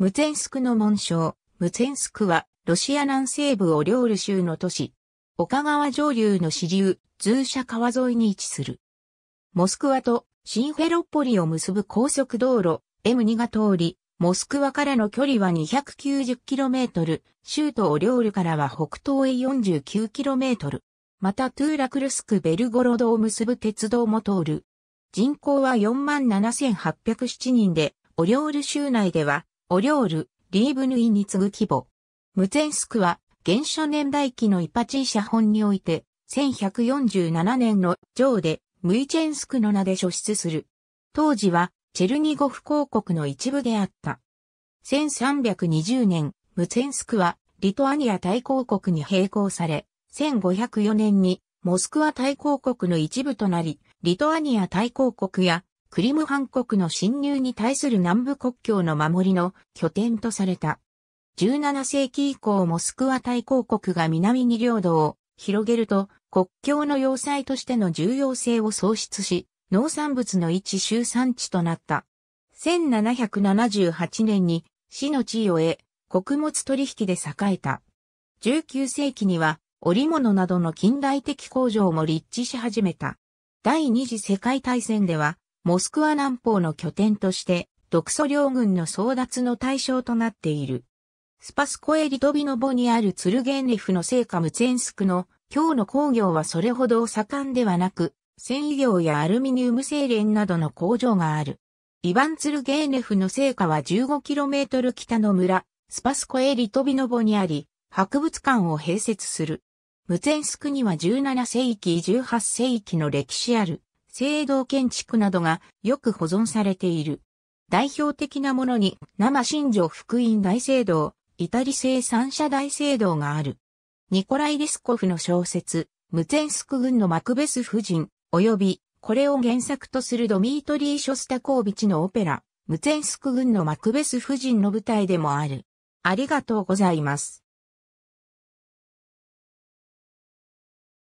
ムツェンスクの紋章。ムツェンスクは、ロシア南西部オリョール州の都市。岡川上流の支流、ズーシャ川沿いに位置する。モスクワとシンフェロッポリを結ぶ高速道路 M2 が通り、モスクワからの距離は 290km、州都オリョールからは北東へ 49km。またトゥーラクルスクベルゴロドを結ぶ鉄道も通る。人口は47,807人で、オリョール州内ではオリョール、リーブヌイに次ぐ規模。ムツェンスクは、原初年代期のイパチー写本において、1147年の上で、ムイチェンスクの名で所出する。当時は、チェルニゴフ公国の一部であった。1320年、ムツェンスクは、リトアニア大公国に並行され、1504年に、モスクワ大公国の一部となり、リトアニア大公国やクリムハン国の侵入に対する南部国境の守りの拠点とされた。17世紀以降モスクワ大公国が南に領土を広げると国境の要塞としての重要性を喪失し、農産物の一周産地となった。1778年に死の地位を得、穀物取引で栄えた。19世紀には織物などの近代的工場も立地し始めた。第二次世界大戦ではモスクワ南方の拠点として、独ソ両軍の争奪の対象となっている。スパスコエリトビノボにあるツルゲンレフの聖火ムツェンスクの今日の工業はそれほど盛んではなく、繊維業やアルミニウム精錬などの工場がある。イバンツルゲーネフの聖火は 15km 北の村、スパスコエリトビノボにあり、博物館を併設する。ムツェンスクには17世紀18世紀の歴史ある制度建築などがよく保存されている。代表的なものに生新城福音大聖堂、イタリ製三社大聖堂がある。ニコライ・レスコフの小説、ムツェンスク軍のマクベス夫人、及びこれを原作とするドミートリー・ショスタコービチのオペラ、ムツェンスク軍のマクベス夫人の舞台でもある。ありがとうございます。